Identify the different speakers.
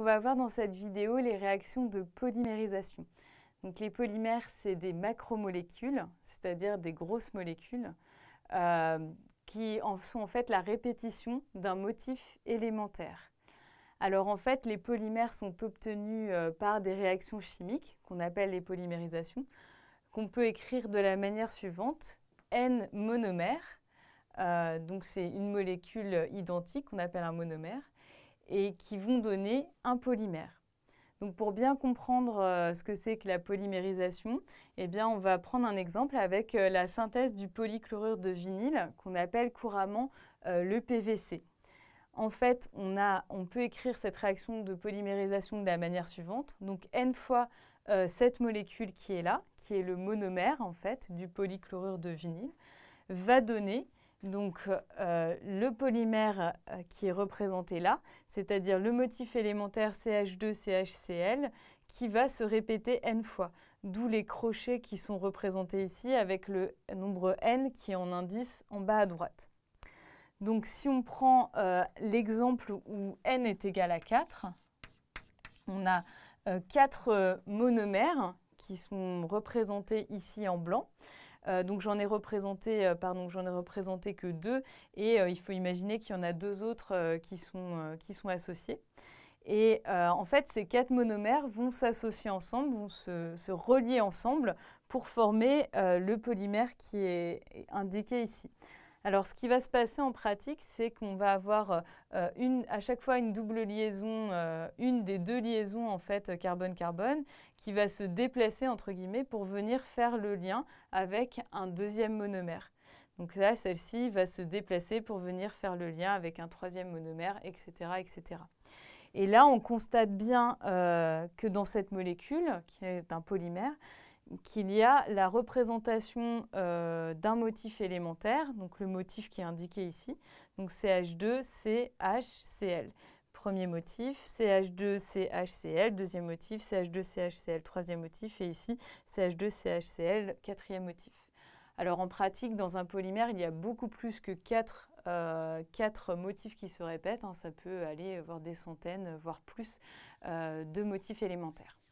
Speaker 1: on va voir dans cette vidéo les réactions de polymérisation. les polymères, c'est des macromolécules, c'est-à-dire des grosses molécules, euh, qui sont en fait la répétition d'un motif élémentaire. Alors en fait, les polymères sont obtenus euh, par des réactions chimiques, qu'on appelle les polymérisations, qu'on peut écrire de la manière suivante. N monomère, euh, donc c'est une molécule identique qu'on appelle un monomère, et qui vont donner un polymère. Donc pour bien comprendre euh, ce que c'est que la polymérisation, eh bien on va prendre un exemple avec euh, la synthèse du polychlorure de vinyle qu'on appelle couramment euh, le PVC. En fait, on, on, peut écrire cette réaction de polymérisation de la manière suivante. Donc N fois cette molécule qui est là, qui est le monomère en fait du polychlorure de vinyle, va donner donc euh, le polymère euh, qui est représenté là, c'est-à-dire le motif élémentaire CH2-CHCl qui va se répéter n fois, d'où les crochets qui sont représentés ici avec le nombre n qui est en indice en bas à droite. Donc si on prend euh, l'exemple où n est égal à 4, on a 4 monomères qui sont représentés ici en blanc. Euh, donc euh, j'en ai représenté, que deux, et euh, il faut imaginer qu'il y en a deux autres qui sont, qui associés. Et en fait, ces quatre monomères vont s'associer ensemble, vont se, relier ensemble pour former le polymère qui est indiqué ici. Alors, ce qui va se passer en pratique, c'est qu'on va avoir euh, euh, une, à chaque fois une double liaison, euh, une des deux liaisons en fait carbone-carbone, qui va se déplacer entre guillemets pour venir faire le lien avec un deuxième monomère. Donc là, celle-ci va se déplacer pour venir faire le lien avec un troisième monomère, etc., etc. Et là, on constate bien que dans cette molécule, qui est un polymère, qu'il y a la représentation euh, d'un motif élémentaire, donc le motif qui est indiqué ici, donc CH2, CHCl. Premier motif, CH2, CHCl, deuxième motif, CH2, CHCl, troisième motif, et ici CH2, CHCl, quatrième motif. Alors en pratique, dans un polymère, il y a beaucoup plus que quatre, euh, motifs qui se répètent, hein. ça peut aller voir des centaines, voire plus, euh, de motifs élémentaires.